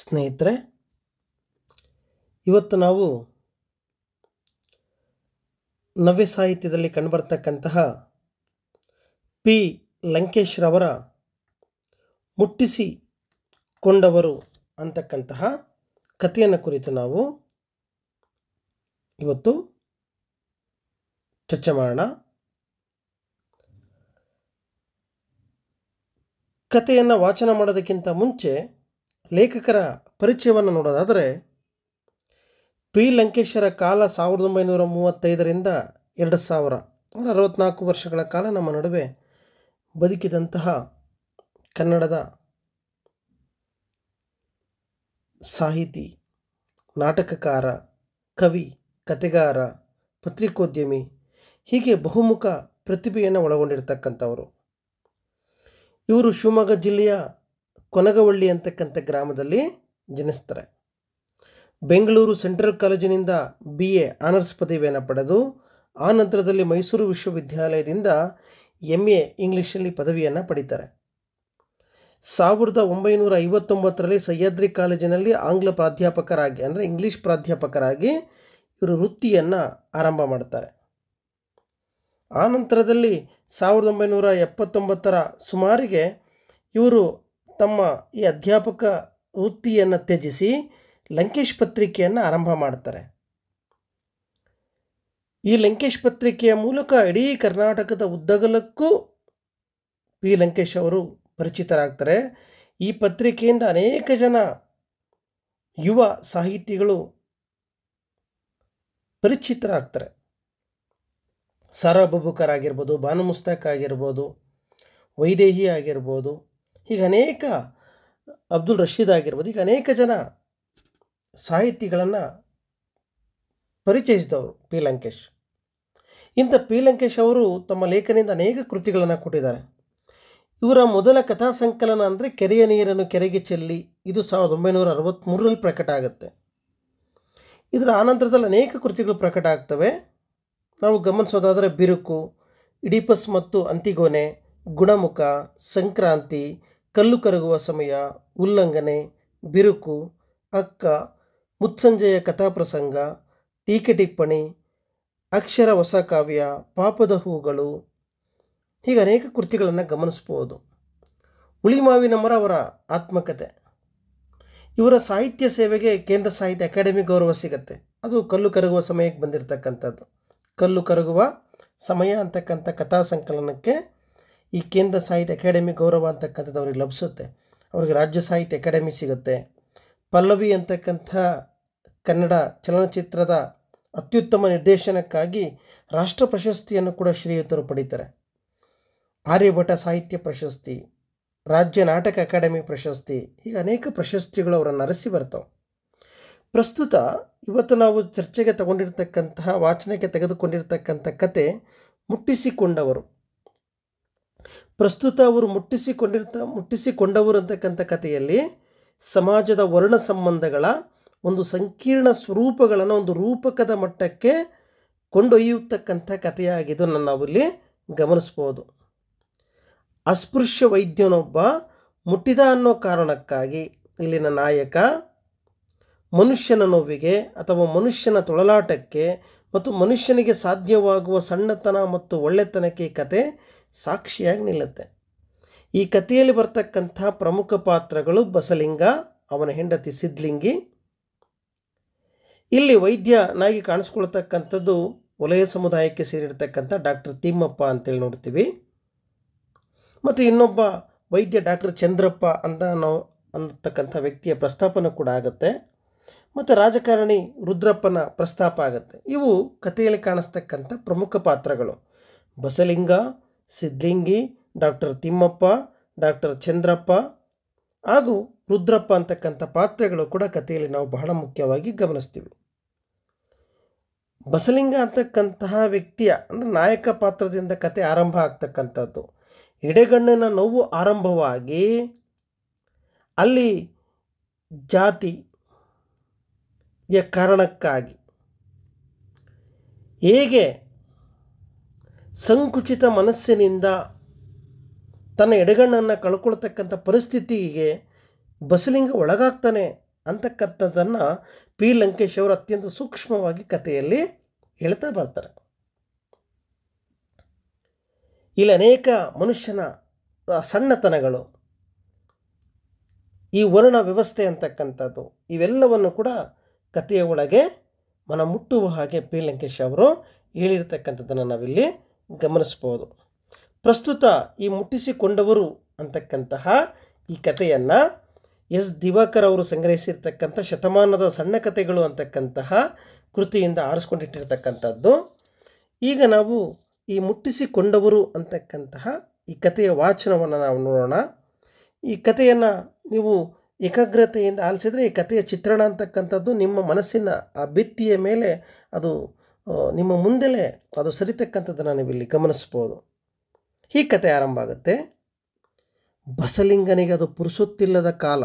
ಸ್ನೇಹಿತರೆ ಇವತ್ತು ನಾವು ನವ್ಯ ಸಾಹಿತ್ಯದಲ್ಲಿ ಕಂಡುಬರ್ತಕ್ಕಂತಹ ಪಿ ಲಂಕೇಶ್ ರವರ ಮುಟ್ಟಿಸಿಕೊಂಡವರು ಅಂತಕ್ಕಂತಹ ಕಥೆಯನ್ನು ಕುರಿತು ನಾವು ಇವತ್ತು ಚರ್ಚೆ ಮಾಡೋಣ ಕಥೆಯನ್ನು ವಾಚನ ಮಾಡೋದಕ್ಕಿಂತ ಮುಂಚೆ ಲೇಖಕರ ಪರಿಚಯವನ್ನು ನೋಡೋದಾದರೆ ಪಿ ಲಂಕೇಶರ ಕಾಲ ಸಾವಿರದ ಒಂಬೈನೂರ ಮೂವತ್ತೈದರಿಂದ ಎರಡು ಸಾವಿರ ಅಂದರೆ ಅರವತ್ತ್ನಾಲ್ಕು ವರ್ಷಗಳ ಕಾಲ ನಮ್ಮ ನಡುವೆ ಬದುಕಿದಂತಹ ಕನ್ನಡದ ಸಾಹಿತಿ ನಾಟಕಕಾರ ಕವಿ ಕತೆಗಾರ ಪತ್ರಿಕೋದ್ಯಮಿ ಹೀಗೆ ಬಹುಮುಖ ಪ್ರತಿಭೆಯನ್ನು ಒಳಗೊಂಡಿರ್ತಕ್ಕಂಥವರು ಇವರು ಶಿವಮೊಗ್ಗ ಜಿಲ್ಲೆಯ ಕೊನಗವಳ್ಳಿ ಅಂತಕ್ಕಂಥ ಗ್ರಾಮದಲ್ಲಿ ಜನಿಸ್ತಾರೆ ಬೆಂಗಳೂರು ಸೆಂಟ್ರಲ್ ಕಾಲೇಜಿನಿಂದ ಬಿ ಎ ಆನರ್ಸ್ ಪದವಿಯನ್ನು ಪಡೆದು ಆ ನಂತರದಲ್ಲಿ ಮೈಸೂರು ವಿಶ್ವವಿದ್ಯಾಲಯದಿಂದ ಎಮ್ ಎ ಇಂಗ್ಲೀಷಲ್ಲಿ ಪದವಿಯನ್ನು ಪಡಿತಾರೆ ಸಾವಿರದ ಒಂಬೈನೂರ ಐವತ್ತೊಂಬತ್ತರಲ್ಲಿ ಸಹ್ಯಾದ್ರಿ ಕಾಲೇಜಿನಲ್ಲಿ ಆಂಗ್ಲ ಪ್ರಾಧ್ಯಾಪಕರಾಗಿ ಅಂದರೆ ಇಂಗ್ಲೀಷ್ ಪ್ರಾಧ್ಯಾಪಕರಾಗಿ ಇವರು ವೃತ್ತಿಯನ್ನು ಆರಂಭ ಮಾಡ್ತಾರೆ ಆ ನಂತರದಲ್ಲಿ ಸಾವಿರದ ಒಂಬೈನೂರ ಎಪ್ಪತ್ತೊಂಬತ್ತರ ಸುಮಾರಿಗೆ ಇವರು ತಮ್ಮ ಈ ಅಧ್ಯಾಪಕ ವೃತ್ತಿಯನ್ನು ತ್ಯಜಿಸಿ ಲಂಕೇಶ್ ಪತ್ರಿಕೆಯನ್ನು ಆರಂಭ ಮಾಡ್ತಾರೆ ಈ ಲಂಕೇಶ್ ಪತ್ರಿಕೆಯ ಮೂಲಕ ಇಡೀ ಕರ್ನಾಟಕದ ಉದ್ದಗಲಕ್ಕೂ ಪಿ ಲಂಕೇಶ್ ಅವರು ಪರಿಚಿತರಾಗ್ತಾರೆ ಈ ಪತ್ರಿಕೆಯಿಂದ ಅನೇಕ ಜನ ಯುವ ಸಾಹಿತಿಗಳು ಪರಿಚಿತರಾಗ್ತಾರೆ ಸಾರಾ ಬಬುಕರ್ ಆಗಿರ್ಬೋದು ಬಾನು ಮುಸ್ತಾಕ್ ಆಗಿರ್ಬೋದು ವೈದೇಹಿ ಆಗಿರ್ಬೋದು ಹೀಗೆ ಅನೇಕ ಅಬ್ದುಲ್ ರಶೀದ್ ಆಗಿರ್ಬೋದು ಈಗ ಅನೇಕ ಜನ ಸಾಹಿತಿಗಳನ್ನು ಪರಿಚಯಿಸಿದವರು ಪಿ ಲಂಕೇಶ್ ಇಂಥ ಪಿ ಲಂಕೇಶ್ ಅವರು ತಮ್ಮ ಲೇಖನದಿಂದ ಅನೇಕ ಕೃತಿಗಳನ್ನು ಕೊಟ್ಟಿದ್ದಾರೆ ಇವರ ಮೊದಲ ಕಥಾ ಸಂಕಲನ ಅಂದರೆ ಕೆರೆಯ ನೀರನ್ನು ಕೆರೆಗೆ ಚೆಲ್ಲಿ ಇದು ಸಾವಿರದ ಒಂಬೈನೂರ ಅರವತ್ತ್ಮೂರರಲ್ಲಿ ಪ್ರಕಟ ಆಗುತ್ತೆ ಇದರ ಆನಂತರದಲ್ಲಿ ಅನೇಕ ಕೃತಿಗಳು ಪ್ರಕಟ ಆಗ್ತವೆ ನಾವು ಗಮನಿಸೋದಾದರೆ ಬಿರುಕು ಇಡಿಪಸ್ ಮತ್ತು ಅಂತಿಗೋನೆ ಗುಣಮುಖ ಸಂಕ್ರಾಂತಿ ಕಲ್ಲು ಕರಗುವ ಸಮಯ ಉಲ್ಲಂಘನೆ ಬಿರುಕು ಅಕ್ಕ ಮುತ್ಸಂಜೆಯ ಕಥಾಪ್ರಸಂಗ ಟೀಕೆ ಟಿಪ್ಪಣಿ ಅಕ್ಷರ ಹೊಸ ಕಾವ್ಯ ಪಾಪದ ಹೂಗಳು ಹೀಗೆ ಅನೇಕ ಕೃತಿಗಳನ್ನು ಗಮನಿಸ್ಬೋದು ಉಳಿಮಾವಿನ ಮರ ಅವರ ಆತ್ಮಕತೆ ಇವರ ಸಾಹಿತ್ಯ ಸೇವೆಗೆ ಕೇಂದ್ರ ಸಾಹಿತ್ಯ ಅಕಾಡೆಮಿ ಗೌರವ ಸಿಗತ್ತೆ ಅದು ಕಲ್ಲು ಕರಗುವ ಸಮಯಕ್ಕೆ ಬಂದಿರತಕ್ಕಂಥದ್ದು ಕಲ್ಲು ಕರಗುವ ಸಮಯ ಅಂತಕ್ಕಂಥ ಕಥಾ ಸಂಕಲನಕ್ಕೆ ಈ ಕೇಂದ್ರ ಸಾಹಿತ್ಯ ಅಕಾಡೆಮಿ ಗೌರವ ಅಂತಕ್ಕಂಥದ್ದು ಅವ್ರಿಗೆ ಲಭಿಸುತ್ತೆ ಅವ್ರಿಗೆ ರಾಜ್ಯ ಸಾಹಿತ್ಯ ಅಕಾಡೆಮಿ ಸಿಗುತ್ತೆ ಪಲ್ಲವಿ ಅಂತಕ್ಕಂಥ ಕನ್ನಡ ಚಲನಚಿತ್ರದ ಅತ್ಯುತ್ತಮ ನಿರ್ದೇಶನಕ್ಕಾಗಿ ರಾಷ್ಟ್ರ ಪ್ರಶಸ್ತಿಯನ್ನು ಕೂಡ ಶ್ರೀಯುತರು ಪಡೀತಾರೆ ಆರ್ಯಭಟ ಸಾಹಿತ್ಯ ಪ್ರಶಸ್ತಿ ರಾಜ್ಯ ನಾಟಕ ಅಕಾಡೆಮಿ ಪ್ರಶಸ್ತಿ ಹೀಗೆ ಅನೇಕ ಪ್ರಶಸ್ತಿಗಳು ಅವರನ್ನು ಅರಸಿ ಬರ್ತವೆ ಪ್ರಸ್ತುತ ಇವತ್ತು ನಾವು ಚರ್ಚೆಗೆ ತಗೊಂಡಿರ್ತಕ್ಕಂತಹ ವಾಚನಕ್ಕೆ ತೆಗೆದುಕೊಂಡಿರ್ತಕ್ಕಂಥ ಕತೆ ಮುಟ್ಟಿಸಿಕೊಂಡವರು ಪ್ರಸ್ತುತ ಅವರು ಮುಟ್ಟಿಸಿಕೊಂಡಿರ್ತ ಮುಟ್ಟಿಸಿಕೊಂಡವರು ಅಂತಕ್ಕಂಥ ಕಥೆಯಲ್ಲಿ ಸಮಾಜದ ವರ್ಣ ಸಂಬಂಧಗಳ ಒಂದು ಸಂಕೀರ್ಣ ಸ್ವರೂಪಗಳನ್ನು ಒಂದು ರೂಪಕದ ಮಟ್ಟಕ್ಕೆ ಕೊಂಡೊಯ್ಯತಕ್ಕಂಥ ಕಥೆಯಾಗಿದ್ದು ನಾನು ನಾವಿಲ್ಲಿ ಗಮನಿಸ್ಬೋದು ಅಸ್ಪೃಶ್ಯ ವೈದ್ಯನೊಬ್ಬ ಮುಟ್ಟಿದ ಅನ್ನೋ ಕಾರಣಕ್ಕಾಗಿ ಇಲ್ಲಿನ ನಾಯಕ ಮನುಷ್ಯನ ನೋವಿಗೆ ಅಥವಾ ಮನುಷ್ಯನ ತೊಳಲಾಟಕ್ಕೆ ಮತ್ತು ಮನುಷ್ಯನಿಗೆ ಸಾಧ್ಯವಾಗುವ ಸಣ್ಣತನ ಮತ್ತು ಒಳ್ಳೆತನಕ್ಕೆ ಕತೆ ಸಾಕ್ಷಿಯಾಗಿ ನಿಲ್ಲುತ್ತೆ ಈ ಕಥೆಯಲ್ಲಿ ಬರ್ತಕ್ಕಂಥ ಪ್ರಮುಖ ಪಾತ್ರಗಳು ಬಸಲಿಂಗ ಅವನ ಹೆಂಡತಿ ಸಿದ್ಲಿಂಗಿ ಇಲ್ಲಿ ವೈದ್ಯನಾಗಿ ಕಾಣಿಸ್ಕೊಳ್ತಕ್ಕಂಥದ್ದು ವಲಯ ಸಮುದಾಯಕ್ಕೆ ಸೇರಿರ್ತಕ್ಕಂಥ ಡಾಕ್ಟರ್ ತಿಮ್ಮಪ್ಪ ಅಂತೇಳಿ ನೋಡ್ತೀವಿ ಮತ್ತು ಇನ್ನೊಬ್ಬ ವೈದ್ಯ ಡಾಕ್ಟರ್ ಚಂದ್ರಪ್ಪ ಅಂತ ನಾವು ಅನ್ನತಕ್ಕಂಥ ವ್ಯಕ್ತಿಯ ಪ್ರಸ್ತಾಪನ ಕೂಡ ಆಗುತ್ತೆ ಮತ್ತು ರಾಜಕಾರಣಿ ರುದ್ರಪ್ಪನ ಪ್ರಸ್ತಾಪ ಆಗುತ್ತೆ ಇವು ಕಥೆಯಲ್ಲಿ ಕಾಣಿಸ್ತಕ್ಕಂಥ ಪ್ರಮುಖ ಪಾತ್ರಗಳು ಬಸಲಿಂಗ ಸಿದ್ಲಿಂಗಿ ಡಾಕ್ಟರ್ ತಿಮ್ಮಪ್ಪ ಡಾಕ್ಟರ್ ಚಂದ್ರಪ್ಪ ಹಾಗೂ ರುದ್ರಪ್ಪ ಅಂತಕ್ಕಂಥ ಪಾತ್ರಗಳು ಕೂಡ ಕಥೆಯಲ್ಲಿ ನಾವು ಬಹಳ ಮುಖ್ಯವಾಗಿ ಗಮನಿಸ್ತೀವಿ ಬಸಲಿಂಗ ಅಂತಕ್ಕಂತಹ ವ್ಯಕ್ತಿಯ ಅಂದರೆ ನಾಯಕ ಪಾತ್ರದಿಂದ ಕತೆ ಆರಂಭ ಆಗ್ತಕ್ಕಂಥದ್ದು ಎಡೆಗಣ್ಣನ ನೋವು ಆರಂಭವಾಗಿ ಅಲ್ಲಿ ಜಾತಿ ಯ ಕಾರಣಕ್ಕಾಗಿ ಹೇಗೆ ಸಂಕುಚಿತ ಮನಸ್ಸಿನಿಂದ ತನ್ನ ಎಡಗಣ್ಣನ್ನು ಕಳ್ಕೊಳ್ತಕ್ಕಂಥ ಪರಿಸ್ಥಿತಿಗೆ ಬಸಲಿಂಗ ಒಳಗಾಗ್ತಾನೆ ಅಂತಕ್ಕಂಥದ್ದನ್ನು ಪಿ ಲಂಕೇಶ್ ಅವರು ಅತ್ಯಂತ ಸೂಕ್ಷ್ಮವಾಗಿ ಕಥೆಯಲ್ಲಿ ಹೇಳ್ತಾ ಬರ್ತಾರೆ ಇಲ್ಲಿ ಅನೇಕ ಮನುಷ್ಯನ ಸಣ್ಣತನಗಳು ಈ ವರ್ಣ ವ್ಯವಸ್ಥೆ ಅಂತಕ್ಕಂಥದ್ದು ಇವೆಲ್ಲವನ್ನು ಕೂಡ ಕಥೆಯ ಒಳಗೆ ಮನ ಮುಟ್ಟುವ ಹಾಗೆ ಪಿ ಲಂಕೇಶ್ ಅವರು ಹೇಳಿರ್ತಕ್ಕಂಥದ್ದನ್ನು ನಾವಿಲ್ಲಿ ಗಮನಿಸ್ಬೋದು ಪ್ರಸ್ತುತ ಈ ಮುಟ್ಟಿಸಿಕೊಂಡವರು ಅಂತಕ್ಕಂತಹ ಈ ಕಥೆಯನ್ನು ಎಸ್ ದಿವಾಕರ್ ಅವರು ಸಂಗ್ರಹಿಸಿರ್ತಕ್ಕಂಥ ಶತಮಾನದ ಸಣ್ಣ ಕಥೆಗಳು ಅಂತಕ್ಕಂತಹ ಕೃತಿಯಿಂದ ಆರಿಸ್ಕೊಂಡಿಟ್ಟಿರ್ತಕ್ಕಂಥದ್ದು ಈಗ ನಾವು ಈ ಮುಟ್ಟಿಸಿಕೊಂಡವರು ಅಂತಕ್ಕಂತಹ ಈ ಕಥೆಯ ವಾಚನವನ್ನು ನಾವು ನೋಡೋಣ ಈ ಕಥೆಯನ್ನು ನೀವು ಏಕಾಗ್ರತೆಯಿಂದ ಆಲಿಸಿದರೆ ಈ ಕಥೆಯ ಚಿತ್ರಣ ಅಂತಕ್ಕಂಥದ್ದು ನಿಮ್ಮ ಮನಸ್ಸಿನ ಆ ಭಿತ್ತಿಯ ಮೇಲೆ ಅದು ನಿಮ್ಮ ಮುಂದೆಲೆ ಅದು ಸರಿತಕ್ಕಂಥದ್ದನ್ನು ನೀವಿಲ್ಲಿ ಗಮನಿಸ್ಬೋದು ಈ ಕತೆ ಆರಂಭ ಆಗುತ್ತೆ ಬಸಲಿಂಗನಿಗೆ ಅದು ಪುರುಸುತ್ತಿಲ್ಲದ ಕಾಲ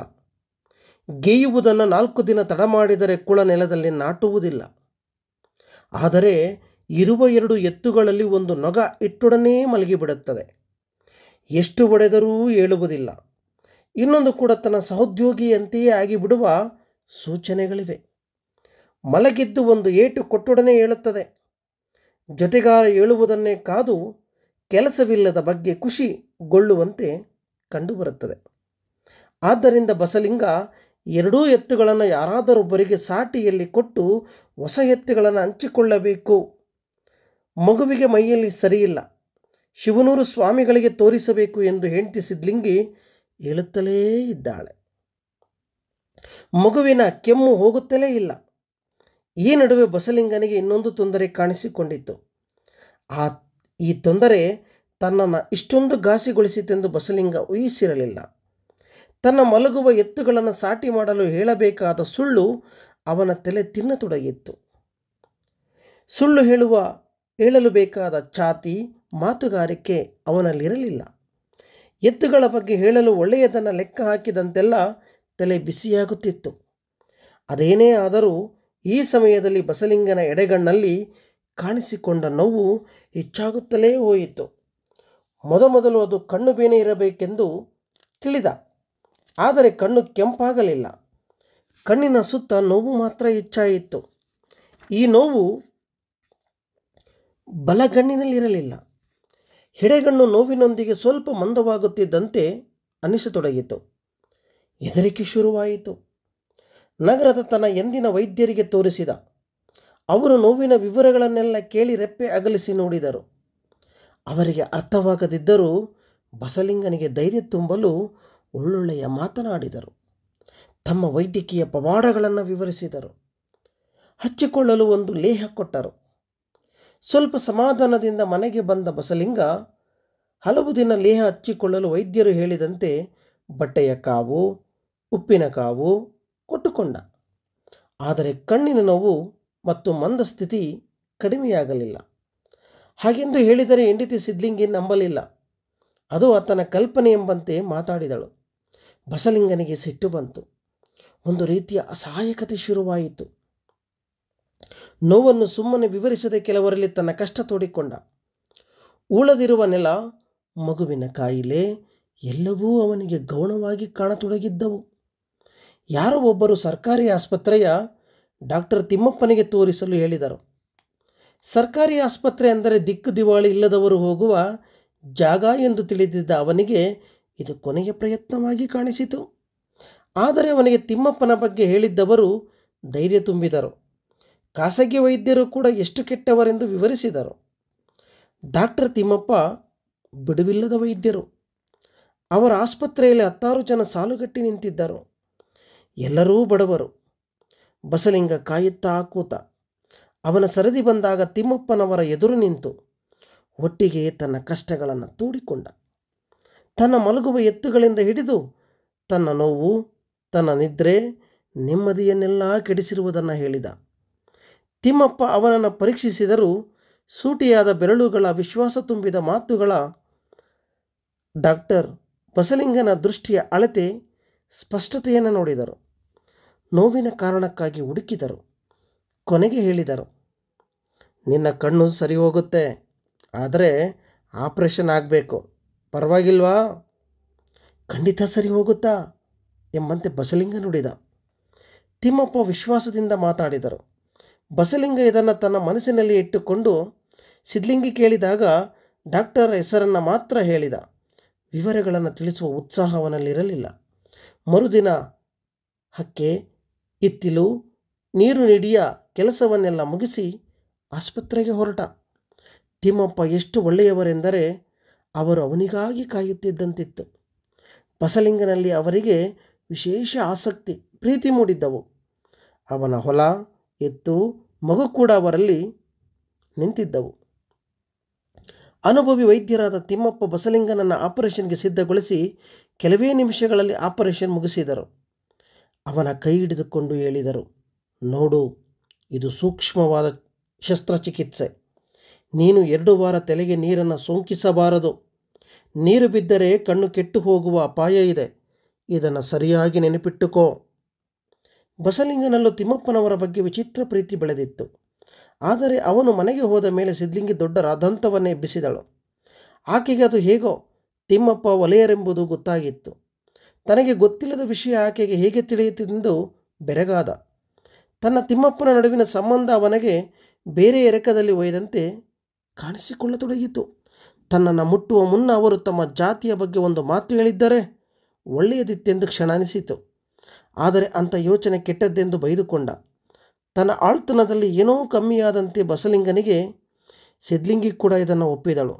ಗೇಯುವುದನ್ನು ನಾಲ್ಕು ದಿನ ತಡ ಮಾಡಿದರೆ ಕುಳ ನೆಲದಲ್ಲಿ ನಾಟುವುದಿಲ್ಲ ಆದರೆ ಇರುವ ಎರಡು ಎತ್ತುಗಳಲ್ಲಿ ಒಂದು ನೊಗ ಇಟ್ಟೊಡನೆ ಮಲಗಿಬಿಡುತ್ತದೆ ಎಷ್ಟು ಒಡೆದರೂ ಏಳುವುದಿಲ್ಲ ಇನ್ನೊಂದು ಕೂಡ ತನ್ನ ಸಹೋದ್ಯೋಗಿಯಂತೆಯೇ ಆಗಿಬಿಡುವ ಸೂಚನೆಗಳಿವೆ ಮಲಗಿದ್ದು ಒಂದು ಏಟು ಕೊಟ್ಟೊಡನೆ ಹೇಳುತ್ತದೆ ಜೊತೆಗಾರ ಏಳುವುದನ್ನೇ ಕಾದು ಕೆಲಸವಿಲ್ಲದ ಬಗ್ಗೆ ಖುಷಿಗೊಳ್ಳುವಂತೆ ಕಂಡುಬರುತ್ತದೆ ಆದ್ದರಿಂದ ಬಸಲಿಂಗ ಎರಡೂ ಎತ್ತುಗಳನ್ನು ಯಾರಾದರೊಬ್ಬರಿಗೆ ಸಾಟಿಯಲ್ಲಿ ಕೊಟ್ಟು ಹೊಸ ಎತ್ತುಗಳನ್ನು ಹಂಚಿಕೊಳ್ಳಬೇಕು ಮಗುವಿಗೆ ಮೈಯಲ್ಲಿ ಸರಿಯಿಲ್ಲ ಶಿವನೂರು ಸ್ವಾಮಿಗಳಿಗೆ ತೋರಿಸಬೇಕು ಎಂದು ಹೆಂಡತಿ ಸಿದ್ಲಿಂಗಿ ಹೇಳುತ್ತಲೇ ಇದ್ದಾಳೆ ಮಗುವಿನ ಕೆಮ್ಮು ಹೋಗುತ್ತಲೇ ಇಲ್ಲ ಈ ನಡುವೆ ಬಸಲಿಂಗನಿಗೆ ಇನ್ನೊಂದು ತೊಂದರೆ ಕಾಣಿಸಿಕೊಂಡಿತ್ತು ಆ ಈ ತೊಂದರೆ ತನ್ನನ್ನು ಇಷ್ಟೊಂದು ಘಾಸಿಗೊಳಿಸಿತೆಂದು ಬಸಲಿಂಗ ಊಹಿಸಿರಲಿಲ್ಲ ತನ್ನ ಮಲಗುವ ಎತ್ತುಗಳನ್ನು ಸಾಟಿ ಮಾಡಲು ಹೇಳಬೇಕಾದ ಸುಳ್ಳು ಅವನ ತಲೆ ತಿನ್ನತೊಡಗಿತ್ತು ಸುಳ್ಳು ಹೇಳುವ ಹೇಳಲು ಬೇಕಾದ ಛಾತಿ ಮಾತುಗಾರಿಕೆ ಅವನಲ್ಲಿರಲಿಲ್ಲ ಎತ್ತುಗಳ ಬಗ್ಗೆ ಹೇಳಲು ಒಳ್ಳೆಯದನ್ನು ಲೆಕ್ಕ ಹಾಕಿದಂತೆಲ್ಲ ತಲೆ ಬಿಸಿಯಾಗುತ್ತಿತ್ತು ಅದೇನೇ ಆದರೂ ಈ ಸಮಯದಲ್ಲಿ ಬಸಲಿಂಗನ ಎಡೆಗಣ್ಣಲ್ಲಿ ಕಾಣಿಸಿಕೊಂಡ ನೋವು ಹೆಚ್ಚಾಗುತ್ತಲೇ ಹೋಯಿತು ಮೊದಮೊದಲು ಅದು ಕಣ್ಣು ಬೇನೆ ಇರಬೇಕೆಂದು ತಿಳಿದ ಆದರೆ ಕಣ್ಣು ಕೆಂಪಾಗಲಿಲ್ಲ ಕಣ್ಣಿನ ಸುತ್ತ ನೋವು ಮಾತ್ರ ಹೆಚ್ಚಾಯಿತು ಈ ನೋವು ಬಲಗಣ್ಣಿನಲ್ಲಿರಲಿಲ್ಲ ಎಡೆಗಣ್ಣು ನೋವಿನೊಂದಿಗೆ ಸ್ವಲ್ಪ ಮಂದವಾಗುತ್ತಿದ್ದಂತೆ ಅನಿಸತೊಡಗಿತು ಹೆದರಿಕೆ ಶುರುವಾಯಿತು ನಗರದ ತನ್ನ ಎಂದಿನ ವೈದ್ಯರಿಗೆ ತೋರಿಸಿದ ಅವರು ನೋವಿನ ವಿವರಗಳನ್ನೆಲ್ಲ ಕೇಳಿ ರೆಪ್ಪೆ ಅಗಲಿಸಿ ನೋಡಿದರು ಅವರಿಗೆ ಅರ್ಥವಾಗದಿದ್ದರೂ ಬಸಲಿಂಗನಿಗೆ ಧೈರ್ಯ ತುಂಬಲು ಒಳ್ಳೊಳ್ಳೆಯ ಮಾತನಾಡಿದರು ತಮ್ಮ ವೈದ್ಯಕೀಯ ಪವಾಡಗಳನ್ನು ವಿವರಿಸಿದರು ಹಚ್ಚಿಕೊಳ್ಳಲು ಒಂದು ಲೇಹ ಕೊಟ್ಟರು ಸ್ವಲ್ಪ ಸಮಾಧಾನದಿಂದ ಮನೆಗೆ ಬಂದ ಬಸಲಿಂಗ ಹಲವು ದಿನ ಲೇಹ ಹಚ್ಚಿಕೊಳ್ಳಲು ವೈದ್ಯರು ಹೇಳಿದಂತೆ ಬಟ್ಟೆಯ ಕಾವು ಉಪ್ಪಿನ ಕಾವು ಒಟ್ಟುಕೊಂಡ ಆದರೆ ಕಣ್ಣಿನ ನೋವು ಮತ್ತು ಮಂದ ಸ್ಥಿತಿ ಕಡಿಮೆಯಾಗಲಿಲ್ಲ ಹಾಗೆಂದು ಹೇಳಿದರೆ ಹೆಂಡತಿ ಸಿದ್ಲಿಂಗಿ ನಂಬಲಿಲ್ಲ ಅದು ಆತನ ಕಲ್ಪನೆ ಎಂಬಂತೆ ಮಾತಾಡಿದಳು ಬಸಲಿಂಗನಿಗೆ ಸಿಟ್ಟು ಬಂತು ಒಂದು ರೀತಿಯ ಅಸಹಾಯಕತೆ ಶುರುವಾಯಿತು ನೋವನ್ನು ಸುಮ್ಮನೆ ವಿವರಿಸದೆ ಕೆಲವರಲ್ಲಿ ತನ್ನ ಕಷ್ಟ ತೋಡಿಕೊಂಡ ಉಳದಿರುವ ನೆಲ ಮಗುವಿನ ಕಾಯಿಲೆ ಎಲ್ಲವೂ ಅವನಿಗೆ ಗೌಣವಾಗಿ ಕಾಣತೊಡಗಿದ್ದವು ಯಾರೋ ಒಬ್ಬರು ಸರ್ಕಾರಿ ಆಸ್ಪತ್ರೆಯ ಡಾಕ್ಟರ್ ತಿಮ್ಮಪ್ಪನಿಗೆ ತೋರಿಸಲು ಹೇಳಿದರು ಸರ್ಕಾರಿ ಆಸ್ಪತ್ರೆ ಅಂದರೆ ದಿಕ್ಕು ದಿವಾಳಿ ಇಲ್ಲದವರು ಹೋಗುವ ಜಾಗ ಎಂದು ತಿಳಿದಿದ್ದ ಅವನಿಗೆ ಇದು ಕೊನೆಯ ಪ್ರಯತ್ನವಾಗಿ ಕಾಣಿಸಿತು ಆದರೆ ಅವನಿಗೆ ತಿಮ್ಮಪ್ಪನ ಬಗ್ಗೆ ಹೇಳಿದ್ದವರು ಧೈರ್ಯ ತುಂಬಿದರು ಖಾಸಗಿ ವೈದ್ಯರು ಕೂಡ ಎಷ್ಟು ಕೆಟ್ಟವರೆಂದು ವಿವರಿಸಿದರು ಡಾಕ್ಟರ್ ತಿಮ್ಮಪ್ಪ ಬಿಡುವಿಲ್ಲದ ವೈದ್ಯರು ಅವರ ಆಸ್ಪತ್ರೆಯಲ್ಲಿ ಹತ್ತಾರು ಜನ ಸಾಲುಗಟ್ಟಿ ನಿಂತಿದ್ದರು ಎಲ್ಲರೂ ಬಡವರು ಬಸಲಿಂಗ ಕಾಯುತ್ತಾ ಕೂತ ಅವನ ಸರದಿ ಬಂದಾಗ ತಿಮ್ಮಪ್ಪನವರ ಎದುರು ನಿಂತು ಒಟ್ಟಿಗೆ ತನ್ನ ಕಷ್ಟಗಳನ್ನು ತೋಡಿಕೊಂಡ ತನ್ನ ಮಲಗುವ ಎತ್ತುಗಳಿಂದ ಹಿಡಿದು ತನ್ನ ನೋವು ತನ್ನ ನಿದ್ರೆ ನೆಮ್ಮದಿಯನ್ನೆಲ್ಲ ಕೆಡಿಸಿರುವುದನ್ನು ಹೇಳಿದ ತಿಮ್ಮಪ್ಪ ಅವನನ್ನು ಪರೀಕ್ಷಿಸಿದರೂ ಸೂಟಿಯಾದ ಬೆರಳುಗಳ ವಿಶ್ವಾಸ ತುಂಬಿದ ಮಾತುಗಳ ಡಾಕ್ಟರ್ ಬಸಲಿಂಗನ ದೃಷ್ಟಿಯ ಅಳತೆ ಸ್ಪಷ್ಟತೆಯನ್ನು ನೋಡಿದರು ನೋವಿನ ಕಾರಣಕ್ಕಾಗಿ ಹುಡುಕಿದರು ಕೊನೆಗೆ ಹೇಳಿದರು ನಿನ್ನ ಕಣ್ಣು ಸರಿ ಹೋಗುತ್ತೆ ಆದರೆ ಆಪ್ರೇಷನ್ ಆಗಬೇಕು ಪರವಾಗಿಲ್ವಾ ಖಂಡಿತ ಸರಿ ಹೋಗುತ್ತಾ ಎಂಬಂತೆ ಬಸಲಿಂಗ ನುಡಿದ ತಿಮ್ಮಪ್ಪ ವಿಶ್ವಾಸದಿಂದ ಮಾತಾಡಿದರು ಬಸಲಿಂಗ ಇದನ್ನು ತನ್ನ ಮನಸ್ಸಿನಲ್ಲಿ ಇಟ್ಟುಕೊಂಡು ಸಿದ್ಲಿಂಗಿ ಕೇಳಿದಾಗ ಡಾಕ್ಟರ್ ಹೆಸರನ್ನು ಮಾತ್ರ ಹೇಳಿದ ವಿವರಗಳನ್ನು ತಿಳಿಸುವ ಉತ್ಸಾಹವನ್ನಲ್ಲಿರಲಿಲ್ಲ ಮರುದಿನ ಹಕ್ಕೆ ಇತ್ತಿಲು ನೀರು ನಿಡಿಯ ಕೆಲಸವನ್ನೆಲ್ಲ ಮುಗಿಸಿ ಆಸ್ಪತ್ರೆಗೆ ಹೊರಟ ತಿಮ್ಮಪ್ಪ ಎಷ್ಟು ಒಳ್ಳೆಯವರೆಂದರೆ ಅವರು ಅವನಿಗಾಗಿ ಕಾಯುತ್ತಿದ್ದಂತಿತ್ತು ಬಸಲಿಂಗನಲ್ಲಿ ಅವರಿಗೆ ವಿಶೇಷ ಆಸಕ್ತಿ ಪ್ರೀತಿ ಮೂಡಿದ್ದವು ಅವನ ಹೊಲ ಎತ್ತು ಮಗು ಕೂಡ ಅವರಲ್ಲಿ ನಿಂತಿದ್ದವು ಅನುಭವಿ ವೈದ್ಯರಾದ ತಿಮ್ಮಪ್ಪ ಬಸಲಿಂಗನನ್ನು ಆಪರೇಷನ್ಗೆ ಸಿದ್ಧಗೊಳಿಸಿ ಕೆಲವೇ ನಿಮಿಷಗಳಲ್ಲಿ ಆಪರೇಷನ್ ಮುಗಿಸಿದರು ಅವನ ಕೈ ಹಿಡಿದುಕೊಂಡು ಹೇಳಿದರು ನೋಡು ಇದು ಸೂಕ್ಷ್ಮವಾದ ಶಸ್ತ್ರಚಿಕಿತ್ಸೆ ನೀನು ಎರಡು ವಾರ ತಲೆಗೆ ನೀರನ್ನು ಸೋಂಕಿಸಬಾರದು ನೀರು ಬಿದ್ದರೆ ಕಣ್ಣು ಕೆಟ್ಟು ಹೋಗುವ ಅಪಾಯ ಇದೆ ಇದನ್ನು ಸರಿಯಾಗಿ ನೆನಪಿಟ್ಟುಕೋ ಬಸಲಿಂಗನಲ್ಲೂ ತಿಮ್ಮಪ್ಪನವರ ಬಗ್ಗೆ ವಿಚಿತ್ರ ಪ್ರೀತಿ ಬೆಳೆದಿತ್ತು ಆದರೆ ಅವನು ಮನೆಗೆ ಹೋದ ಮೇಲೆ ಸಿದ್ಲಿಂಗಿ ದೊಡ್ಡ ರದಂತವನ್ನೇ ಎಬ್ಬಿಸಿದಳು ಆಕೆಗೆ ಅದು ಹೇಗೋ ತಿಮ್ಮಪ್ಪ ಒಲೆಯರೆಂಬುದು ಗೊತ್ತಾಗಿತ್ತು ತನಗೆ ಗೊತ್ತಿಲ್ಲದ ವಿಷಯ ಆಕೆಗೆ ಹೇಗೆ ತಿಳಿಯುತ್ತಿದ್ದು ಬೆರಗಾದ ತನ್ನ ತಿಮ್ಮಪ್ಪನ ನಡುವಿನ ಸಂಬಂಧ ಅವನಿಗೆ ಬೇರೆ ಎರಕದಲ್ಲಿ ಒಯ್ದಂತೆ ಕಾಣಿಸಿಕೊಳ್ಳತೊಡಗಿತು ತನ್ನನ್ನು ಮುಟ್ಟುವ ಮುನ್ನ ಅವರು ತಮ್ಮ ಜಾತಿಯ ಬಗ್ಗೆ ಒಂದು ಮಾತು ಹೇಳಿದ್ದರೆ ಒಳ್ಳೆಯದಿತ್ತೆಂದು ಕ್ಷಣ ಅನಿಸಿತು ಆದರೆ ಅಂಥ ಯೋಚನೆ ಕೆಟ್ಟದ್ದೆಂದು ಬೈದುಕೊಂಡ ತನ್ನ ಆಳ್ತನದಲ್ಲಿ ಏನೋ ಕಮ್ಮಿಯಾದಂತೆ ಬಸಲಿಂಗನಿಗೆ ಸಿದ್ಲಿಂಗಿ ಕೂಡ ಇದನ್ನು ಒಪ್ಪಿದಳು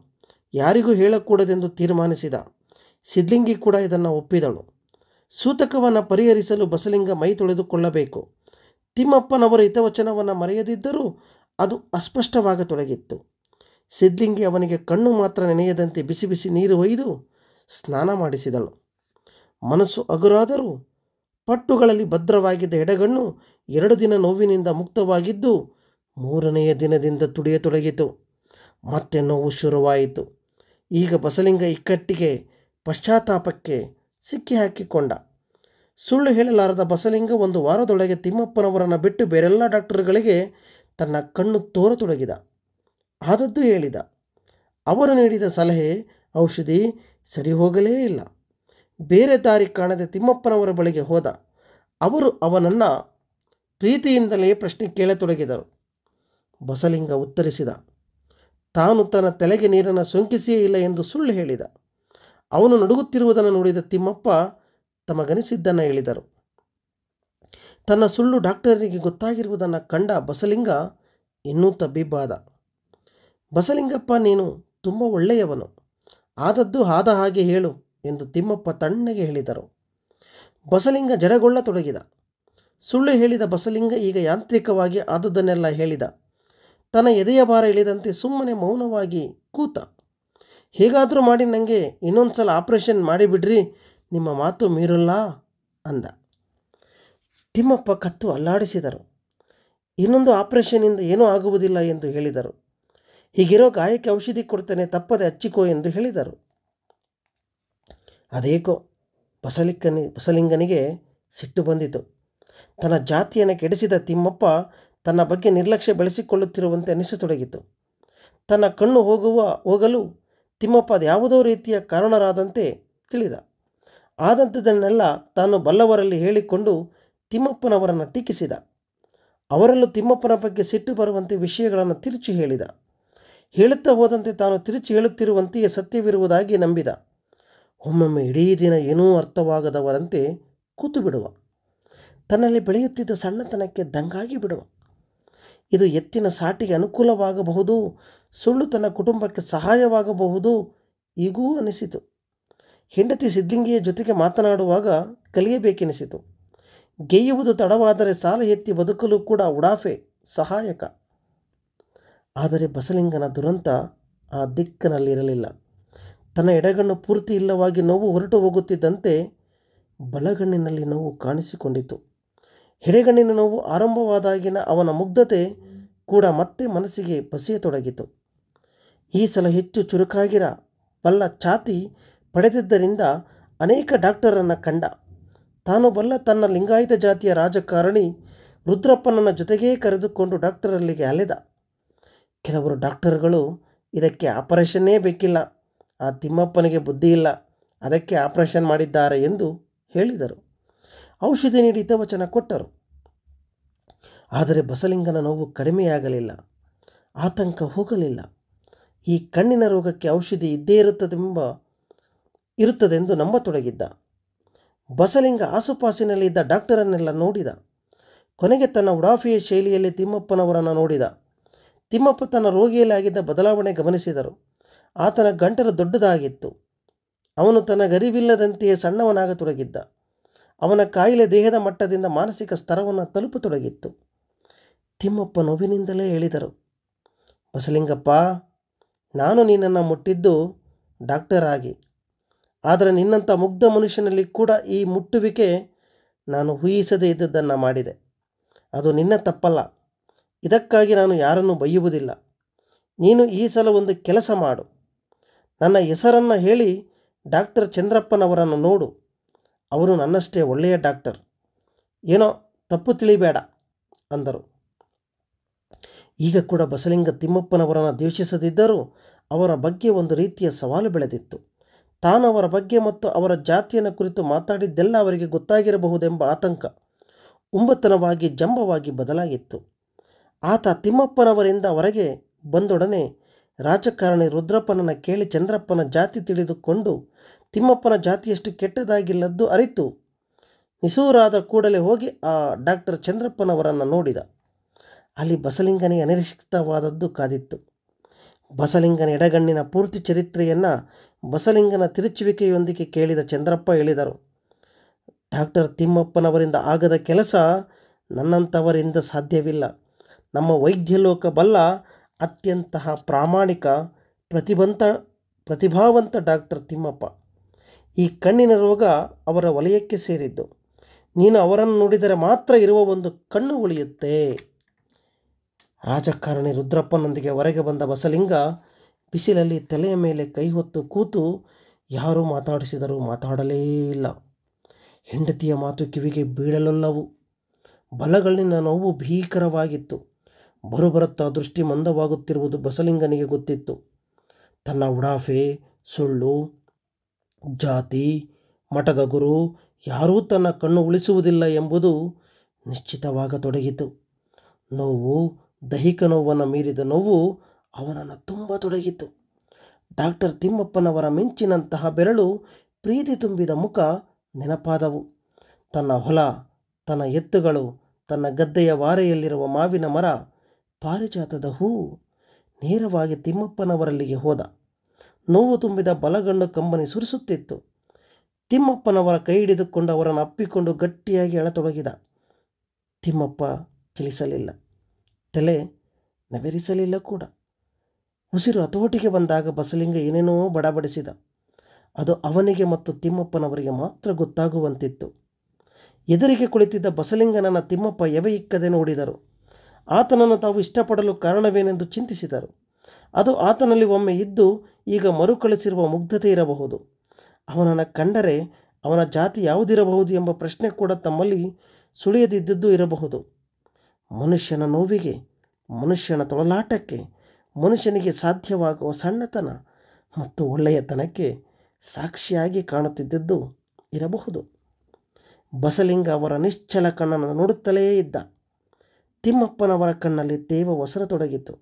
ಯಾರಿಗೂ ಹೇಳಕೂಡದೆಂದು ತೀರ್ಮಾನಿಸಿದ ಸಿದ್ಲಿಂಗಿ ಕೂಡ ಇದನ್ನು ಒಪ್ಪಿದಳು ಸೂತಕವನ್ನು ಪರಿಹರಿಸಲು ಬಸಲಿಂಗ ಮೈ ತೊಳೆದುಕೊಳ್ಳಬೇಕು ತಿಮ್ಮಪ್ಪನವರ ಹಿತವಚನವನ್ನು ಮರೆಯದಿದ್ದರೂ ಅದು ಅಸ್ಪಷ್ಟವಾಗತೊಡಗಿತ್ತು ಸಿದ್ಲಿಂಗಿ ಅವನಿಗೆ ಕಣ್ಣು ಮಾತ್ರ ನೆನೆಯದಂತೆ ಬಿಸಿ ಬಿಸಿ ನೀರು ಒಯ್ದು ಸ್ನಾನ ಮಾಡಿಸಿದಳು ಮನಸ್ಸು ಅಗುರಾದರೂ ಪಟ್ಟುಗಳಲ್ಲಿ ಭದ್ರವಾಗಿದ್ದ ಎಡಗಣ್ಣು ಎರಡು ದಿನ ನೋವಿನಿಂದ ಮುಕ್ತವಾಗಿದ್ದು ಮೂರನೆಯ ದಿನದಿಂದ ತುಡಿಯತೊಡಗಿತು ಮತ್ತೆ ನೋವು ಶುರುವಾಯಿತು ಈಗ ಬಸಲಿಂಗ ಇಕ್ಕಟ್ಟಿಗೆ ಪಶ್ಚಾತ್ತಾಪಕ್ಕೆ ಸಿಕ್ಕಿ ಹಾಕಿಕೊಂಡ ಸುಳ್ಳು ಹೇಳಲಾರದ ಬಸಲಿಂಗ ಒಂದು ವಾರದೊಳಗೆ ತಿಮ್ಮಪ್ಪನವರನ್ನು ಬಿಟ್ಟು ಬೇರೆಲ್ಲ ಡಾಕ್ಟರ್ಗಳಿಗೆ ತನ್ನ ಕಣ್ಣು ತೋರತೊಡಗಿದ ಆದದ್ದು ಹೇಳಿದ ಅವರು ನೀಡಿದ ಸಲಹೆ ಔಷಧಿ ಸರಿ ಹೋಗಲೇ ಇಲ್ಲ ಬೇರೆ ದಾರಿ ಕಾಣದೆ ತಿಮ್ಮಪ್ಪನವರ ಬಳಿಗೆ ಹೋದ ಅವರು ಅವನನ್ನು ಪ್ರೀತಿಯಿಂದಲೇ ಪ್ರಶ್ನೆ ಕೇಳತೊಡಗಿದರು ಬಸಲಿಂಗ ಉತ್ತರಿಸಿದ ತಾನು ತನ್ನ ತಲೆಗೆ ನೀರನ್ನು ಸೋಂಕಿಸಿಯೇ ಇಲ್ಲ ಎಂದು ಸುಳ್ಳು ಹೇಳಿದ ಅವನು ನಡುಗುತ್ತಿರುವುದನ್ನು ನೋಡಿದ ತಿಮ್ಮಪ್ಪ ತಮಗನಿಸಿದ್ದನ್ನು ಹೇಳಿದರು ತನ್ನ ಸುಳ್ಳು ಡಾಕ್ಟರಿಗೆ ಗೊತ್ತಾಗಿರುವುದನ್ನು ಕಂಡ ಬಸಲಿಂಗ ಇನ್ನೂ ತಬ್ಬಿಬ್ಬಾದ ಬಸಲಿಂಗಪ್ಪ ನೀನು ತುಂಬ ಒಳ್ಳೆಯವನು ಆದದ್ದು ಆದ ಹಾಗೆ ಹೇಳು ಎಂದು ತಿಮ್ಮಪ್ಪ ತಣ್ಣಗೆ ಹೇಳಿದರು ಬಸಲಿಂಗ ಜರಗೊಳ್ಳತೊಡಗಿದ ಸುಳ್ಳು ಹೇಳಿದ ಬಸಲಿಂಗ ಈಗ ಯಾಂತ್ರಿಕವಾಗಿ ಆದುದನ್ನೆಲ್ಲ ಹೇಳಿದ ತನ್ನ ಎದೆಯ ಭಾರ ಇಳಿದಂತೆ ಸುಮ್ಮನೆ ಮೌನವಾಗಿ ಕೂತ ಹೇಗಾದರೂ ಮಾಡಿ ನನಗೆ ಇನ್ನೊಂದು ಸಲ ಆಪ್ರೇಷನ್ ಮಾಡಿಬಿಡ್ರಿ ನಿಮ್ಮ ಮಾತು ಮೀರಲ್ಲ ಅಂದ ತಿಮ್ಮಪ್ಪ ಕತ್ತು ಅಲ್ಲಾಡಿಸಿದರು ಇನ್ನೊಂದು ಆಪ್ರೇಷನಿಂದ ಏನೂ ಆಗುವುದಿಲ್ಲ ಎಂದು ಹೇಳಿದರು ಹೀಗಿರೋ ಗಾಯಕ್ಕೆ ಔಷಧಿ ಕೊಡ್ತೇನೆ ತಪ್ಪದೆ ಹಚ್ಚಿಕೋ ಎಂದು ಹೇಳಿದರು ಅದೇಕೋ ಬಸಲಿಕ್ಕನಿ ಬಸಲಿಂಗನಿಗೆ ಸಿಟ್ಟು ಬಂದಿತು ತನ್ನ ಜಾತಿಯನ್ನು ಕೆಡಿಸಿದ ತಿಮ್ಮಪ್ಪ ತನ್ನ ಬಗ್ಗೆ ನಿರ್ಲಕ್ಷ್ಯ ಬೆಳೆಸಿಕೊಳ್ಳುತ್ತಿರುವಂತೆ ಅನಿಸತೊಡಗಿತು ತನ್ನ ಕಣ್ಣು ಹೋಗುವ ಹೋಗಲು ತಿಮ್ಮಪ್ಪ ಅದ್ಯಾವುದೋ ರೀತಿಯ ಕಾರಣರಾದಂತೆ ತಿಳಿದ ಆದಂಥದನ್ನೆಲ್ಲ ತಾನು ಬಲ್ಲವರಲ್ಲಿ ಹೇಳಿಕೊಂಡು ತಿಮ್ಮಪ್ಪನವರನ್ನು ಟೀಕಿಸಿದ ಅವರಲ್ಲೂ ತಿಮ್ಮಪ್ಪನ ಬಗ್ಗೆ ಸಿಟ್ಟು ಬರುವಂತೆ ವಿಷಯಗಳನ್ನು ತಿರುಚಿ ಹೇಳಿದ ಹೇಳುತ್ತಾ ಹೋದಂತೆ ತಾನು ತಿರುಚಿ ಹೇಳುತ್ತಿರುವಂತೆಯೇ ಸತ್ಯವಿರುವುದಾಗಿ ನಂಬಿದ ಒಮ್ಮೊಮ್ಮೆ ಇಡೀ ದಿನ ಏನೂ ಅರ್ಥವಾಗದವರಂತೆ ಕೂತು ಬಿಡುವ ತನ್ನಲ್ಲಿ ಬೆಳೆಯುತ್ತಿದ್ದ ಸಣ್ಣತನಕ್ಕೆ ದಂಗಾಗಿ ಬಿಡುವ ಇದು ಎತ್ತಿನ ಸಾಟಿಗೆ ಅನುಕೂಲವಾಗಬಹುದು ಸುಳ್ಳು ತನ್ನ ಕುಟುಂಬಕ್ಕೆ ಸಹಾಯವಾಗಬಹುದು ಈಗೂ ಅನಿಸಿತು ಹೆಂಡತಿ ಸಿದ್ಧಲಿಂಗಿಯ ಜೊತೆಗೆ ಮಾತನಾಡುವಾಗ ಕಲಿಯಬೇಕೆನಿಸಿತು ಗೆಯ್ಯುವುದು ತಡವಾದರೆ ಸಾಲ ಎತ್ತಿ ಬದುಕಲು ಕೂಡ ಉಡಾಫೆ ಸಹಾಯಕ ಆದರೆ ಬಸಲಿಂಗನ ದುರಂತ ಆ ದಿಕ್ಕಿನಲ್ಲಿರಲಿಲ್ಲ ತನ್ನ ಎಡಗಣ್ಣು ಪೂರ್ತಿ ಇಲ್ಲವಾಗಿ ನೋವು ಹೊರಟು ಹೋಗುತ್ತಿದ್ದಂತೆ ಬಲಗಣ್ಣಿನಲ್ಲಿ ನೋವು ಕಾಣಿಸಿಕೊಂಡಿತು ಎಡೆಗಣ್ಣಿನ ನೋವು ಆರಂಭವಾದಾಗಿನ ಅವನ ಮುಗ್ಧತೆ ಕೂಡ ಮತ್ತೆ ಮನಸ್ಸಿಗೆ ಬಸಿಯತೊಡಗಿತು ಈ ಸಲ ಹೆಚ್ಚು ಚುರುಕಾಗಿರ ಬಲ್ಲ ಛಾತಿ ಪಡೆದಿದ್ದರಿಂದ ಅನೇಕ ಡಾಕ್ಟರನ್ನು ಕಂಡ ತಾನು ಬಲ್ಲ ತನ್ನ ಲಿಂಗಾಯತ ಜಾತಿಯ ರಾಜಕಾರಣಿ ರುದ್ರಪ್ಪನನ್ನ ಜೊತೆಗೇ ಕರೆದುಕೊಂಡು ಡಾಕ್ಟರಲ್ಲಿಗೆ ಅಲೆದ ಕೆಲವರು ಡಾಕ್ಟರ್ಗಳು ಇದಕ್ಕೆ ಆಪರೇಷನ್ನೇ ಬೇಕಿಲ್ಲ ಆ ತಿಮ್ಮಪ್ಪನಿಗೆ ಬುದ್ಧಿ ಇಲ್ಲ ಅದಕ್ಕೆ ಆಪರೇಷನ್ ಮಾಡಿದ್ದಾರೆ ಎಂದು ಹೇಳಿದರು ಔಷಧಿ ನೀಡಿ ವಚನ ಕೊಟ್ಟರು ಆದರೆ ಬಸಲಿಂಗನ ನೋವು ಕಡಿಮೆಯಾಗಲಿಲ್ಲ ಆತಂಕ ಹೋಗಲಿಲ್ಲ ಈ ಕಣ್ಣಿನ ರೋಗಕ್ಕೆ ಔಷಧಿ ಇದ್ದೇ ಇರುತ್ತದೆಂಬ ಇರುತ್ತದೆಂದು ನಂಬತೊಡಗಿದ್ದ ಬಸಲಿಂಗ ಆಸುಪಾಸಿನಲ್ಲಿದ್ದ ಡಾಕ್ಟರನ್ನೆಲ್ಲ ನೋಡಿದ ಕೊನೆಗೆ ತನ್ನ ಉಡಾಫಿಯ ಶೈಲಿಯಲ್ಲಿ ತಿಮ್ಮಪ್ಪನವರನ್ನು ನೋಡಿದ ತಿಮ್ಮಪ್ಪ ತನ್ನ ರೋಗಿಯಲ್ಲಾಗಿದ್ದ ಬದಲಾವಣೆ ಗಮನಿಸಿದರು ಆತನ ಗಂಟಲು ದೊಡ್ಡದಾಗಿತ್ತು ಅವನು ತನ್ನ ಗರಿವಿಲ್ಲದಂತೆಯೇ ಸಣ್ಣವನಾಗತೊಡಗಿದ್ದ ಅವನ ಕಾಯಿಲೆ ದೇಹದ ಮಟ್ಟದಿಂದ ಮಾನಸಿಕ ಸ್ತರವನ್ನು ತಲುಪತೊಡಗಿತ್ತು ತಿಮ್ಮಪ್ಪ ನೋವಿನಿಂದಲೇ ಹೇಳಿದರು ಬಸಲಿಂಗಪ್ಪ ನಾನು ನಿನ್ನನ್ನು ಮುಟ್ಟಿದ್ದು ಡಾಕ್ಟರ್ ಆಗಿ ಆದರೆ ನಿನ್ನಂಥ ಮುಗ್ಧ ಮನುಷ್ಯನಲ್ಲಿ ಕೂಡ ಈ ಮುಟ್ಟುವಿಕೆ ನಾನು ಊಹಿಸದೇ ಇದ್ದದ್ದನ್ನು ಮಾಡಿದೆ ಅದು ನಿನ್ನ ತಪ್ಪಲ್ಲ ಇದಕ್ಕಾಗಿ ನಾನು ಯಾರನ್ನು ಬೈಯುವುದಿಲ್ಲ ನೀನು ಈ ಸಲ ಒಂದು ಕೆಲಸ ಮಾಡು ನನ್ನ ಹೆಸರನ್ನು ಹೇಳಿ ಡಾಕ್ಟರ್ ಚಂದ್ರಪ್ಪನವರನ್ನು ನೋಡು ಅವರು ನನ್ನಷ್ಟೇ ಒಳ್ಳೆಯ ಡಾಕ್ಟರ್ ಏನೋ ತಪ್ಪು ತಿಳಿಬೇಡ ಅಂದರು ಈಗ ಕೂಡ ಬಸಲಿಂಗ ತಿಮ್ಮಪ್ಪನವರನ್ನು ದ್ವೇಷಿಸದಿದ್ದರೂ ಅವರ ಬಗ್ಗೆ ಒಂದು ರೀತಿಯ ಸವಾಲು ಬೆಳೆದಿತ್ತು ತಾನು ಅವರ ಬಗ್ಗೆ ಮತ್ತು ಅವರ ಜಾತಿಯನ್ನು ಕುರಿತು ಮಾತಾಡಿದ್ದೆಲ್ಲ ಅವರಿಗೆ ಗೊತ್ತಾಗಿರಬಹುದೆಂಬ ಆತಂಕ ಉಂಬತನವಾಗಿ ಜಂಬವಾಗಿ ಬದಲಾಗಿತ್ತು ಆತ ತಿಮ್ಮಪ್ಪನವರಿಂದ ಹೊರಗೆ ಬಂದೊಡನೆ ರಾಜಕಾರಣಿ ರುದ್ರಪ್ಪನನ್ನು ಕೇಳಿ ಚಂದ್ರಪ್ಪನ ಜಾತಿ ತಿಳಿದುಕೊಂಡು ತಿಮ್ಮಪ್ಪನ ಜಾತಿಯಷ್ಟು ಕೆಟ್ಟದಾಗಿಲ್ಲದ್ದು ಅರಿತು ನಿಸೂರಾದ ಕೂಡಲೇ ಹೋಗಿ ಆ ಡಾಕ್ಟರ್ ಚಂದ್ರಪ್ಪನವರನ್ನು ನೋಡಿದ ಅಲ್ಲಿ ಬಸಲಿಂಗನಿಗೆ ಅನಿರೀಕ್ಷಿತವಾದದ್ದು ಕಾದಿತ್ತು ಬಸಲಿಂಗನ ಎಡಗಣ್ಣಿನ ಪೂರ್ತಿ ಚರಿತ್ರೆಯನ್ನು ಬಸಲಿಂಗನ ತಿರುಚುವಿಕೆಯೊಂದಿಗೆ ಕೇಳಿದ ಚಂದ್ರಪ್ಪ ಹೇಳಿದರು ಡಾಕ್ಟರ್ ತಿಮ್ಮಪ್ಪನವರಿಂದ ಆಗದ ಕೆಲಸ ನನ್ನಂಥವರಿಂದ ಸಾಧ್ಯವಿಲ್ಲ ನಮ್ಮ ವೈದ್ಯಲೋಕ ಬಲ್ಲ ಅತ್ಯಂತಹ ಪ್ರಾಮಾಣಿಕ ಪ್ರತಿಭಂತ ಪ್ರತಿಭಾವಂತ ಡಾಕ್ಟರ್ ತಿಮ್ಮಪ್ಪ ಈ ಕಣ್ಣಿನ ರೋಗ ಅವರ ವಲಯಕ್ಕೆ ಸೇರಿದ್ದು ನೀನು ಅವರನ್ನು ನೋಡಿದರೆ ಮಾತ್ರ ಇರುವ ಒಂದು ಕಣ್ಣು ಉಳಿಯುತ್ತೆ ರಾಜಕಾರಣಿ ರುದ್ರಪ್ಪನೊಂದಿಗೆ ಹೊರಗೆ ಬಂದ ಬಸಲಿಂಗ ಬಿಸಿಲಲ್ಲಿ ತಲೆಯ ಮೇಲೆ ಕೈ ಹೊತ್ತು ಕೂತು ಯಾರೂ ಮಾತಾಡಿಸಿದರೂ ಮಾತಾಡಲೇ ಇಲ್ಲ ಹೆಂಡತಿಯ ಮಾತು ಕಿವಿಗೆ ಬೀಳಲೊಲ್ಲವು ಬಲಗಳಿನ ನೋವು ಭೀಕರವಾಗಿತ್ತು ಬರುಬರುತ್ತಾ ದೃಷ್ಟಿ ಮಂದವಾಗುತ್ತಿರುವುದು ಬಸಲಿಂಗನಿಗೆ ಗೊತ್ತಿತ್ತು ತನ್ನ ಉಡಾಫೆ ಸುಳ್ಳು ಜಾತಿ ಮಠದ ಗುರು ಯಾರೂ ತನ್ನ ಕಣ್ಣು ಉಳಿಸುವುದಿಲ್ಲ ಎಂಬುದು ನಿಶ್ಚಿತವಾಗತೊಡಗಿತು ನೋವು ದೈಹಿಕ ನೋವನ್ನು ಮೀರಿದ ನೋವು ಅವನನ್ನು ತುಂಬ ತೊಡಗಿತು ಡಾಕ್ಟರ್ ತಿಮ್ಮಪ್ಪನವರ ಮಿಂಚಿನಂತಹ ಬೆರಳು ಪ್ರೀತಿ ತುಂಬಿದ ಮುಖ ನೆನಪಾದವು ತನ್ನ ಹೊಲ ತನ್ನ ಎತ್ತುಗಳು ತನ್ನ ಗದ್ದೆಯ ವಾರೆಯಲ್ಲಿರುವ ಮಾವಿನ ಮರ ಪಾರಿಜಾತದ ಹೂ ನೇರವಾಗಿ ತಿಮ್ಮಪ್ಪನವರಲ್ಲಿಗೆ ಹೋದ ನೋವು ತುಂಬಿದ ಬಲಗಂಡು ಕಂಬನಿ ಸುರಿಸುತ್ತಿತ್ತು ತಿಮ್ಮಪ್ಪನವರ ಕೈ ಹಿಡಿದುಕೊಂಡು ಅವರನ್ನು ಅಪ್ಪಿಕೊಂಡು ಗಟ್ಟಿಯಾಗಿ ಎಳತೊಡಗಿದ ತಿಮ್ಮಪ್ಪ ಚಲಿಸಲಿಲ್ಲ ತಲೆ ನವೆರಿಸಲಿಲ್ಲ ಕೂಡ ಉಸಿರು ಹತೋಟಿಗೆ ಬಂದಾಗ ಬಸಲಿಂಗ ಏನೇನೋ ಬಡಬಡಿಸಿದ ಅದು ಅವನಿಗೆ ಮತ್ತು ತಿಮ್ಮಪ್ಪನವರಿಗೆ ಮಾತ್ರ ಗೊತ್ತಾಗುವಂತಿತ್ತು ಎದುರಿಗೆ ಕುಳಿತಿದ್ದ ಬಸಲಿಂಗನನ್ನು ತಿಮ್ಮಪ್ಪ ಎವೆ ಇಕ್ಕದೆ ನೋಡಿದರು ಆತನನ್ನು ತಾವು ಇಷ್ಟಪಡಲು ಕಾರಣವೇನೆಂದು ಚಿಂತಿಸಿದರು ಅದು ಆತನಲ್ಲಿ ಒಮ್ಮೆ ಇದ್ದು ಈಗ ಮರುಕಳಿಸಿರುವ ಮುಗ್ಧತೆ ಇರಬಹುದು ಅವನನ್ನು ಕಂಡರೆ ಅವನ ಜಾತಿ ಯಾವುದಿರಬಹುದು ಎಂಬ ಪ್ರಶ್ನೆ ಕೂಡ ತಮ್ಮಲ್ಲಿ ಸುಳಿಯದಿದ್ದದ್ದು ಇರಬಹುದು ಮನುಷ್ಯನ ನೋವಿಗೆ ಮನುಷ್ಯನ ತೊಳಲಾಟಕ್ಕೆ ಮನುಷ್ಯನಿಗೆ ಸಾಧ್ಯವಾಗುವ ಸಣ್ಣತನ ಮತ್ತು ಒಳ್ಳೆಯತನಕ್ಕೆ ಸಾಕ್ಷಿಯಾಗಿ ಕಾಣುತ್ತಿದ್ದದ್ದು ಇರಬಹುದು ಬಸಲಿಂಗ ಅವರ ನಿಶ್ಚಲ ಕಣ್ಣನ್ನು ನೋಡುತ್ತಲೇ ಇದ್ದ ತಿಮ್ಮಪ್ಪನವರ ಕಣ್ಣಲ್ಲಿ ತೇವ ಒಸರ ತೊಡಗಿತು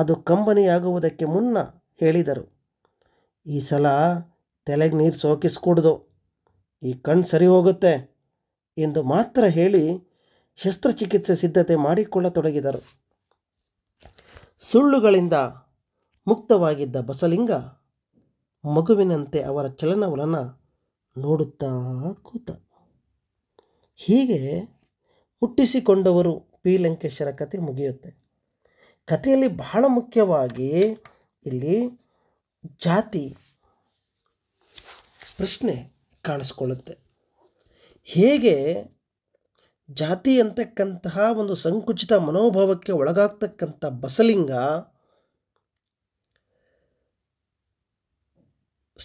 ಅದು ಕಂಬನಿಯಾಗುವುದಕ್ಕೆ ಮುನ್ನ ಹೇಳಿದರು ಈ ಸಲ ತಲೆಗೆ ನೀರು ಸೋಕಿಸ್ಕೂಡ್ದು ಈ ಕಣ್ಣು ಸರಿ ಹೋಗುತ್ತೆ ಎಂದು ಮಾತ್ರ ಹೇಳಿ ಶಸ್ತ್ರಚಿಕಿತ್ಸೆ ಸಿದ್ಧತೆ ಮಾಡಿಕೊಳ್ಳತೊಡಗಿದರು ಸುಳ್ಳುಗಳಿಂದ ಮುಕ್ತವಾಗಿದ್ದ ಬಸಲಿಂಗ ಮಗುವಿನಂತೆ ಅವರ ಚಲನವಲನ ನೋಡುತ್ತಾ ಕೂತ ಹೀಗೆ ಹುಟ್ಟಿಸಿಕೊಂಡವರು ಪಿ ಲಂಕೇಶ್ವರ ಕತೆ ಮುಗಿಯುತ್ತೆ ಕಥೆಯಲ್ಲಿ ಬಹಳ ಮುಖ್ಯವಾಗಿ ಇಲ್ಲಿ ಜಾತಿ ಪ್ರಶ್ನೆ ಕಾಣಿಸ್ಕೊಳ್ಳುತ್ತೆ ಹೇಗೆ ಜಾತಿ ಅಂತಕ್ಕಂತಹ ಒಂದು ಸಂಕುಚಿತ ಮನೋಭಾವಕ್ಕೆ ಒಳಗಾಗ್ತಕ್ಕಂಥ ಬಸಲಿಂಗ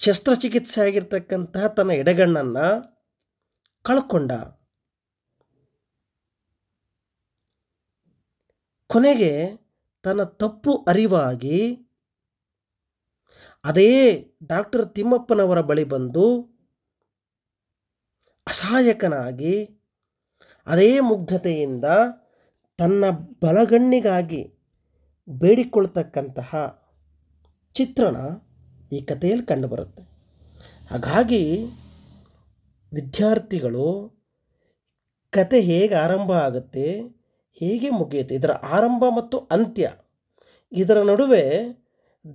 ಶಸ್ತ್ರಚಿಕಿತ್ಸೆ ಆಗಿರ್ತಕ್ಕಂತಹ ತನ್ನ ಎಡಗಣ್ಣನ್ನು ಕಳ್ಕೊಂಡ ಕೊನೆಗೆ ತನ್ನ ತಪ್ಪು ಅರಿವಾಗಿ ಅದೇ ಡಾಕ್ಟರ್ ತಿಮ್ಮಪ್ಪನವರ ಬಳಿ ಬಂದು ಅಸಹಾಯಕನಾಗಿ ಅದೇ ಮುಗ್ಧತೆಯಿಂದ ತನ್ನ ಬಲಗಣ್ಣಿಗಾಗಿ ಬೇಡಿಕೊಳ್ತಕ್ಕಂತಹ ಚಿತ್ರಣ ಈ ಕಥೆಯಲ್ಲಿ ಕಂಡುಬರುತ್ತೆ ಹಾಗಾಗಿ ವಿದ್ಯಾರ್ಥಿಗಳು ಕತೆ ಹೇಗೆ ಆರಂಭ ಆಗುತ್ತೆ ಹೇಗೆ ಮುಗಿಯಿತು ಇದರ ಆರಂಭ ಮತ್ತು ಅಂತ್ಯ ಇದರ ನಡುವೆ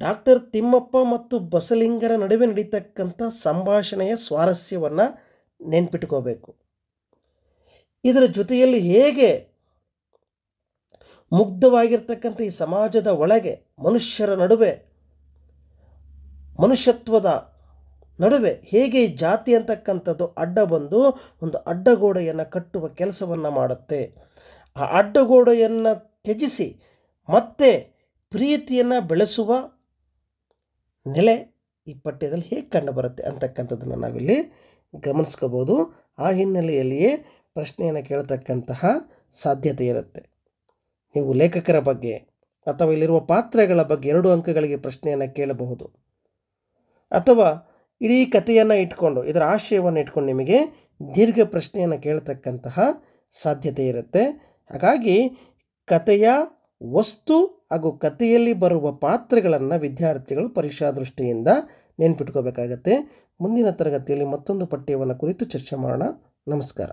ಡಾಕ್ಟರ್ ತಿಮ್ಮಪ್ಪ ಮತ್ತು ಬಸಲಿಂಗರ ನಡುವೆ ನಡೀತಕ್ಕಂಥ ಸಂಭಾಷಣೆಯ ಸ್ವಾರಸ್ಯವನ್ನು ನೆನ್ಪಿಟ್ಕೋಬೇಕು ಇದರ ಜೊತೆಯಲ್ಲಿ ಹೇಗೆ ಮುಗ್ಧವಾಗಿರ್ತಕ್ಕಂಥ ಈ ಸಮಾಜದ ಒಳಗೆ ಮನುಷ್ಯರ ನಡುವೆ ಮನುಷ್ಯತ್ವದ ನಡುವೆ ಹೇಗೆ ಜಾತಿ ಅಂತಕ್ಕಂಥದ್ದು ಅಡ್ಡ ಬಂದು ಒಂದು ಅಡ್ಡಗೋಡೆಯನ್ನು ಕಟ್ಟುವ ಕೆಲಸವನ್ನು ಮಾಡುತ್ತೆ ಆ ಅಡ್ಡಗೋಡೆಯನ್ನು ತ್ಯಜಿಸಿ ಮತ್ತೆ ಪ್ರೀತಿಯನ್ನು ಬೆಳೆಸುವ ನೆಲೆ ಈ ಪಠ್ಯದಲ್ಲಿ ಹೇಗೆ ಕಂಡುಬರುತ್ತೆ ಅಂತಕ್ಕಂಥದ್ದನ್ನು ನಾವಿಲ್ಲಿ ಗಮನಿಸ್ಕೋಬೋದು ಆ ಹಿನ್ನೆಲೆಯಲ್ಲಿಯೇ ಪ್ರಶ್ನೆಯನ್ನು ಕೇಳ್ತಕ್ಕಂತಹ ಸಾಧ್ಯತೆ ಇರುತ್ತೆ ನೀವು ಲೇಖಕರ ಬಗ್ಗೆ ಅಥವಾ ಇಲ್ಲಿರುವ ಪಾತ್ರಗಳ ಬಗ್ಗೆ ಎರಡು ಅಂಕಗಳಿಗೆ ಪ್ರಶ್ನೆಯನ್ನು ಕೇಳಬಹುದು ಅಥವಾ ಇಡೀ ಕಥೆಯನ್ನು ಇಟ್ಕೊಂಡು ಇದರ ಆಶಯವನ್ನು ಇಟ್ಕೊಂಡು ನಿಮಗೆ ದೀರ್ಘ ಪ್ರಶ್ನೆಯನ್ನು ಕೇಳ್ತಕ್ಕಂತಹ ಸಾಧ್ಯತೆ ಇರುತ್ತೆ ಹಾಗಾಗಿ ಕತೆಯ ವಸ್ತು ಹಾಗೂ ಕಥೆಯಲ್ಲಿ ಬರುವ ಪಾತ್ರಗಳನ್ನು ವಿದ್ಯಾರ್ಥಿಗಳು ಪರೀಕ್ಷಾ ದೃಷ್ಟಿಯಿಂದ ನೆನ್ಪಿಟ್ಕೋಬೇಕಾಗತ್ತೆ ಮುಂದಿನ ತರಗತಿಯಲ್ಲಿ ಮತ್ತೊಂದು ಪಠ್ಯವನ್ನು ಕುರಿತು ಚರ್ಚೆ ಮಾಡೋಣ ನಮಸ್ಕಾರ